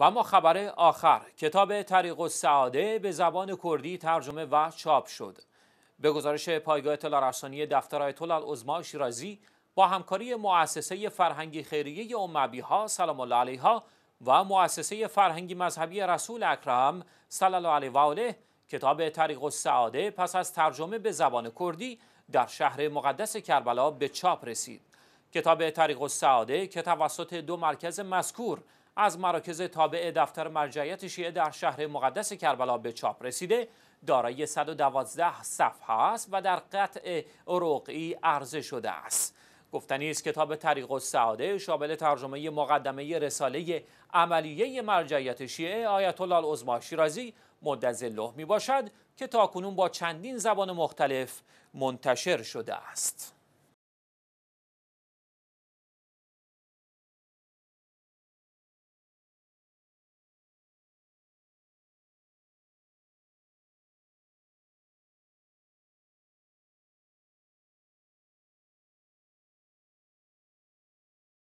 و اما خبر آخر کتاب طریق سعاده به زبان کردی ترجمه و چاپ شد به گزارش پایگاه اطلاع رسانی دفتر آیت الله شیرازی با همکاری مؤسسه فرهنگی خیریه امبی ها سلام الله علیها و مؤسسه فرهنگی مذهبی رسول اکرم صلی الله علیه و آله کتاب طریق سعاده پس از ترجمه به زبان کردی در شهر مقدس کربلا به چاپ رسید کتاب طریق سعاده که توسط دو مرکز مذکور از مراکز تابع دفتر مرجعیت شیعه در شهر مقدس کربلا به چاپ رسیده دارای 112 صفحه است و در قطع رقعی عرضه شده است گفتنی است کتاب طریق السعاده شامل ترجمه مقدمه رساله عملیه مرجعیت شیعه آیت الله شیرازی مدز می باشد که تاکنون با چندین زبان مختلف منتشر شده است